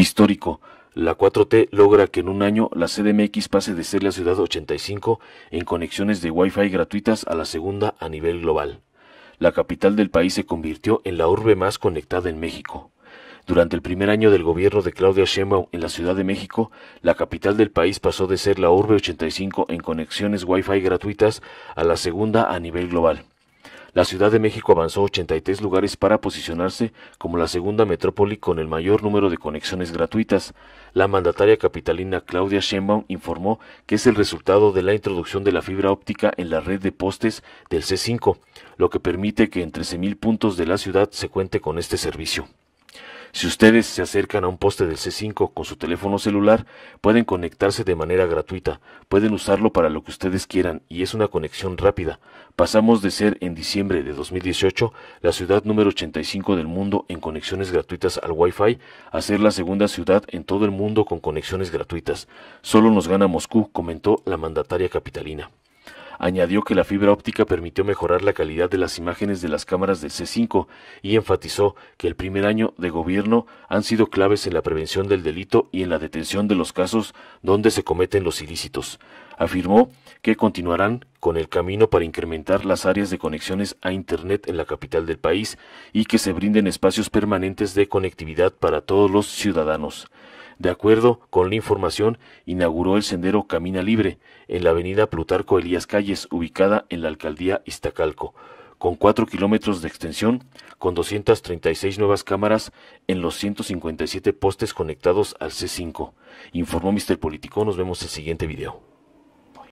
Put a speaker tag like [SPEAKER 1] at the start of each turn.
[SPEAKER 1] histórico. La 4T logra que en un año la CDMX pase de ser la ciudad 85 en conexiones de Wi-Fi gratuitas a la segunda a nivel global. La capital del país se convirtió en la urbe más conectada en México. Durante el primer año del gobierno de Claudia Sheinbaum en la Ciudad de México, la capital del país pasó de ser la urbe 85 en conexiones Wi-Fi gratuitas a la segunda a nivel global la Ciudad de México avanzó 83 lugares para posicionarse como la segunda metrópoli con el mayor número de conexiones gratuitas. La mandataria capitalina Claudia Sheinbaum informó que es el resultado de la introducción de la fibra óptica en la red de postes del C5, lo que permite que en 13.000 puntos de la ciudad se cuente con este servicio. Si ustedes se acercan a un poste del C5 con su teléfono celular, pueden conectarse de manera gratuita, pueden usarlo para lo que ustedes quieran y es una conexión rápida. Pasamos de ser en diciembre de 2018 la ciudad número 85 del mundo en conexiones gratuitas al Wi-Fi a ser la segunda ciudad en todo el mundo con conexiones gratuitas. Solo nos gana Moscú, comentó la mandataria capitalina. Añadió que la fibra óptica permitió mejorar la calidad de las imágenes de las cámaras del C5 y enfatizó que el primer año de gobierno han sido claves en la prevención del delito y en la detención de los casos donde se cometen los ilícitos. Afirmó que continuarán con el camino para incrementar las áreas de conexiones a Internet en la capital del país y que se brinden espacios permanentes de conectividad para todos los ciudadanos. De acuerdo con la información, inauguró el sendero Camina Libre en la avenida Plutarco Elías Calles, ubicada en la alcaldía Iztacalco, con 4 kilómetros de extensión, con 236 nuevas cámaras en los 157 postes conectados al C5. Informó Mister Político, nos vemos en el siguiente video.